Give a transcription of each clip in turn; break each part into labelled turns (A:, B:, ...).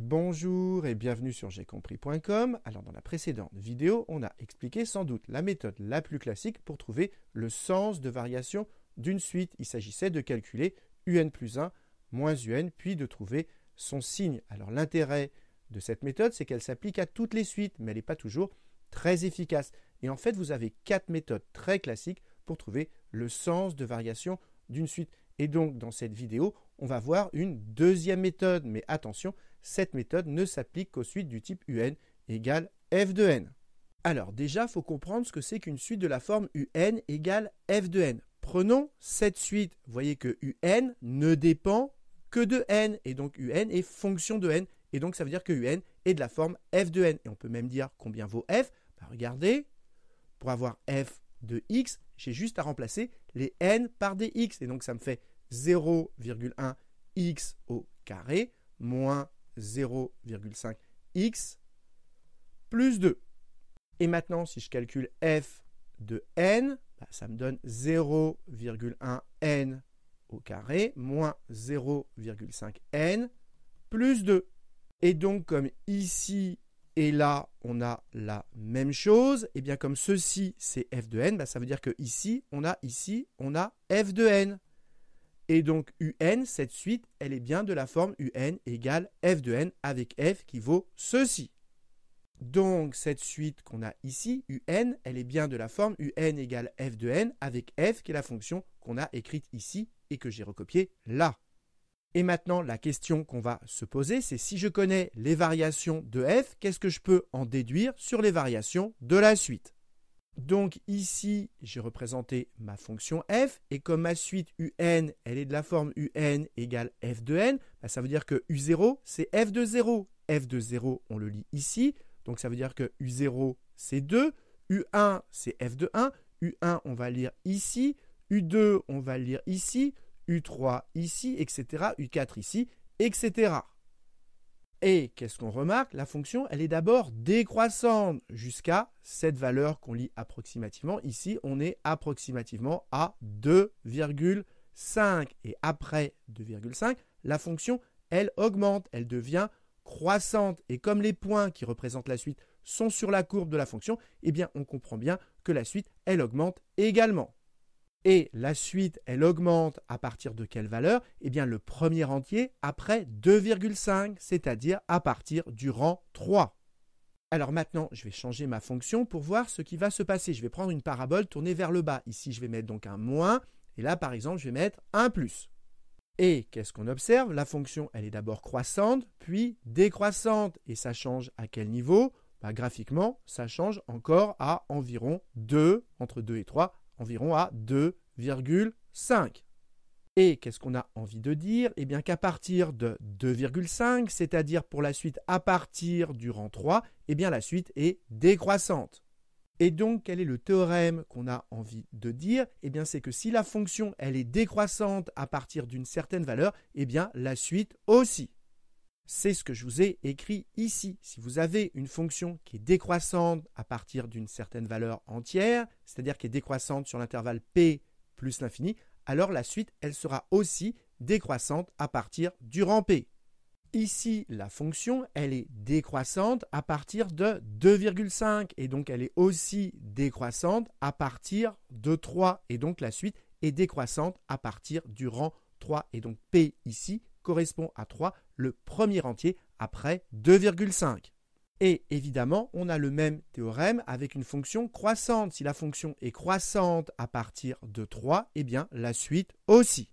A: Bonjour et bienvenue sur compris.com. Alors dans la précédente vidéo, on a expliqué sans doute la méthode la plus classique pour trouver le sens de variation d'une suite. Il s'agissait de calculer un plus 1 moins un, puis de trouver son signe. Alors l'intérêt de cette méthode, c'est qu'elle s'applique à toutes les suites, mais elle n'est pas toujours très efficace. Et en fait, vous avez quatre méthodes très classiques pour trouver le sens de variation d'une suite. Et donc dans cette vidéo, on va voir une deuxième méthode, mais attention, cette méthode ne s'applique qu'aux suites du type un égale f de n. Alors déjà, faut comprendre ce que c'est qu'une suite de la forme un égale f de n. Prenons cette suite. Vous voyez que un ne dépend que de n, et donc un est fonction de n, et donc ça veut dire que un est de la forme f de n. Et on peut même dire combien vaut f. Bah, regardez, pour avoir f de x, j'ai juste à remplacer les n par des x. et donc ça me fait 0,1x au carré moins 0,5x plus 2. Et maintenant, si je calcule f de n, bah, ça me donne 0,1n au carré moins 0,5n plus 2. Et donc, comme ici et là, on a la même chose, et eh bien comme ceci, c'est f de n, bah, ça veut dire que ici, on a ici, on a f de n. Et donc UN, cette suite, elle est bien de la forme UN égale f de n avec f qui vaut ceci. Donc cette suite qu'on a ici, UN, elle est bien de la forme UN égale f de n avec f qui est la fonction qu'on a écrite ici et que j'ai recopiée là. Et maintenant, la question qu'on va se poser, c'est si je connais les variations de f, qu'est-ce que je peux en déduire sur les variations de la suite donc ici, j'ai représenté ma fonction f, et comme ma suite un, elle est de la forme un égale f de n, bah, ça veut dire que u0, c'est f de 0. f de 0, on le lit ici, donc ça veut dire que u0, c'est 2, u1, c'est f de 1, u1, on va lire ici, u2, on va lire ici, u3 ici, etc., u4 ici, etc. Et qu'est-ce qu'on remarque La fonction, elle est d'abord décroissante jusqu'à cette valeur qu'on lit approximativement. Ici, on est approximativement à 2,5. Et après 2,5, la fonction, elle augmente, elle devient croissante. Et comme les points qui représentent la suite sont sur la courbe de la fonction, eh bien, on comprend bien que la suite, elle augmente également et la suite, elle augmente à partir de quelle valeur Eh bien, le premier entier après 2,5, c'est-à-dire à partir du rang 3. Alors maintenant, je vais changer ma fonction pour voir ce qui va se passer. Je vais prendre une parabole tournée vers le bas. Ici, je vais mettre donc un moins, et là, par exemple, je vais mettre un plus. Et qu'est-ce qu'on observe La fonction, elle est d'abord croissante, puis décroissante. Et ça change à quel niveau bah, Graphiquement, ça change encore à environ 2, entre 2 et 3, environ à 2,5. Et qu'est-ce qu'on a envie de dire Eh bien qu'à partir de 2,5, c'est-à-dire pour la suite à partir du rang 3, eh bien la suite est décroissante. Et donc quel est le théorème qu'on a envie de dire Eh bien c'est que si la fonction elle est décroissante à partir d'une certaine valeur, eh bien la suite aussi c'est ce que je vous ai écrit ici. Si vous avez une fonction qui est décroissante à partir d'une certaine valeur entière, c'est-à-dire qui est décroissante sur l'intervalle p plus l'infini, alors la suite, elle sera aussi décroissante à partir du rang p. Ici, la fonction, elle est décroissante à partir de 2,5 et donc elle est aussi décroissante à partir de 3 et donc la suite est décroissante à partir du rang 3 et donc p ici correspond à 3 le premier entier après 2,5. Et évidemment, on a le même théorème avec une fonction croissante. Si la fonction est croissante à partir de 3, eh bien la suite aussi.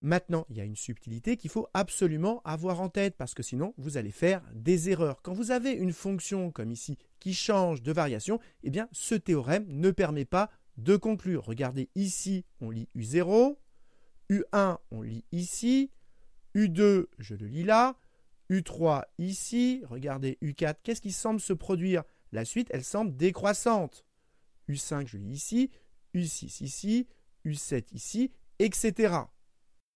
A: Maintenant, il y a une subtilité qu'il faut absolument avoir en tête parce que sinon vous allez faire des erreurs. Quand vous avez une fonction comme ici qui change de variation, eh bien ce théorème ne permet pas de conclure. Regardez ici, on lit U0, U1, on lit ici, U2, je le lis là. U3 ici. Regardez, U4, qu'est-ce qui semble se produire La suite, elle semble décroissante. U5, je lis ici. U6 ici. U7 ici, etc.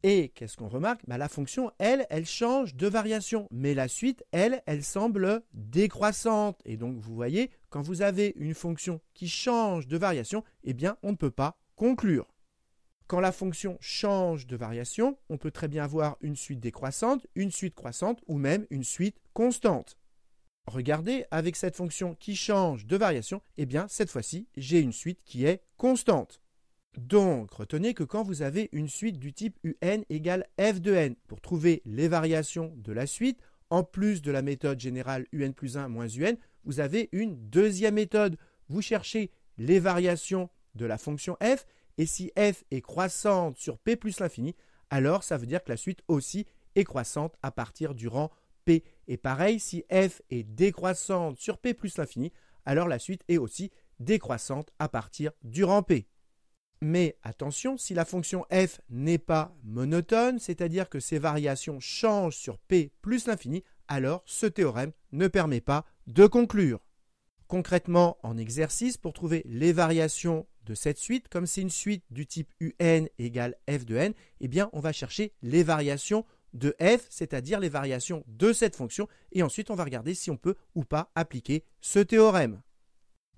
A: Et qu'est-ce qu'on remarque bah, La fonction, elle, elle change de variation. Mais la suite, elle, elle semble décroissante. Et donc, vous voyez, quand vous avez une fonction qui change de variation, eh bien, on ne peut pas conclure. Quand la fonction change de variation, on peut très bien avoir une suite décroissante, une suite croissante ou même une suite constante. Regardez, avec cette fonction qui change de variation, eh bien cette fois-ci, j'ai une suite qui est constante. Donc, retenez que quand vous avez une suite du type un égale f de n, pour trouver les variations de la suite, en plus de la méthode générale un plus 1 moins un, vous avez une deuxième méthode. Vous cherchez les variations de la fonction f et si f est croissante sur p plus l'infini, alors ça veut dire que la suite aussi est croissante à partir du rang p. Et pareil, si f est décroissante sur p plus l'infini, alors la suite est aussi décroissante à partir du rang p. Mais attention, si la fonction f n'est pas monotone, c'est-à-dire que ses variations changent sur p plus l'infini, alors ce théorème ne permet pas de conclure. Concrètement, en exercice, pour trouver les variations de cette suite, comme c'est une suite du type un égale f de n, eh bien on va chercher les variations de f, c'est-à-dire les variations de cette fonction, et ensuite on va regarder si on peut ou pas appliquer ce théorème.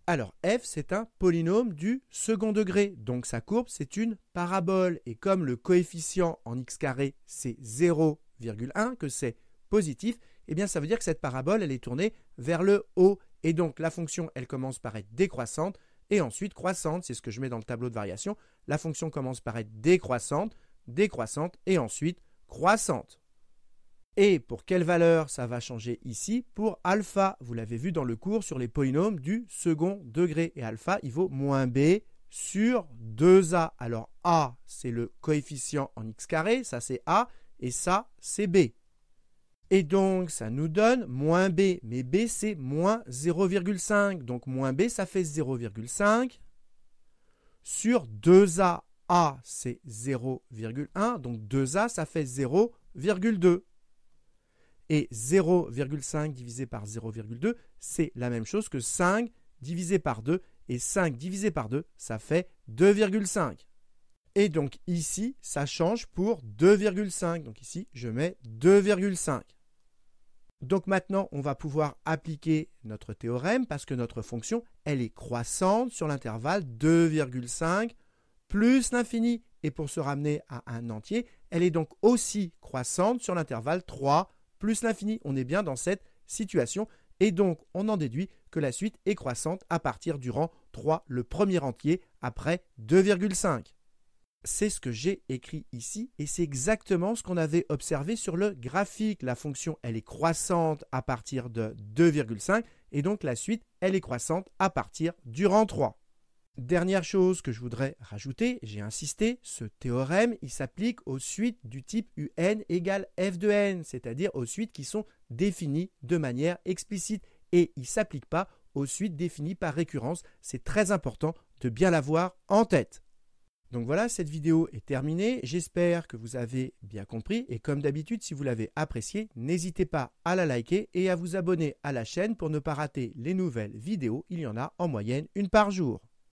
A: Alors f, c'est un polynôme du second degré, donc sa courbe, c'est une parabole, et comme le coefficient en x carré, c'est 0,1, que c'est positif, eh bien ça veut dire que cette parabole, elle est tournée vers le haut, et donc la fonction, elle commence par être décroissante, et ensuite croissante, c'est ce que je mets dans le tableau de variation. La fonction commence par être décroissante, décroissante et ensuite croissante. Et pour quelle valeur ça va changer ici Pour alpha, vous l'avez vu dans le cours sur les polynômes du second degré. Et alpha, il vaut moins b sur 2a. Alors a, c'est le coefficient en x carré, ça c'est a, et ça c'est b. Et donc, ça nous donne moins b. Mais b, c'est moins 0,5. Donc, moins b, ça fait 0,5 sur 2a. a, c'est 0,1. Donc, 2a, ça fait 0,2. Et 0,5 divisé par 0,2, c'est la même chose que 5 divisé par 2. Et 5 divisé par 2, ça fait 2,5. Et donc ici, ça change pour 2,5. Donc ici, je mets 2,5. Donc maintenant, on va pouvoir appliquer notre théorème parce que notre fonction, elle est croissante sur l'intervalle 2,5 plus l'infini. Et pour se ramener à un entier, elle est donc aussi croissante sur l'intervalle 3 plus l'infini. On est bien dans cette situation. Et donc, on en déduit que la suite est croissante à partir du rang 3, le premier entier, après 2,5. C'est ce que j'ai écrit ici et c'est exactement ce qu'on avait observé sur le graphique. La fonction, elle est croissante à partir de 2,5 et donc la suite, elle est croissante à partir du rang 3. Dernière chose que je voudrais rajouter, j'ai insisté, ce théorème, il s'applique aux suites du type UN égale f de n, c'est-à-dire aux suites qui sont définies de manière explicite et il ne s'applique pas aux suites définies par récurrence. C'est très important de bien l'avoir en tête. Donc voilà, cette vidéo est terminée. J'espère que vous avez bien compris. Et comme d'habitude, si vous l'avez appréciée, n'hésitez pas à la liker et à vous abonner à la chaîne pour ne pas rater les nouvelles vidéos. Il y en a en moyenne une par jour.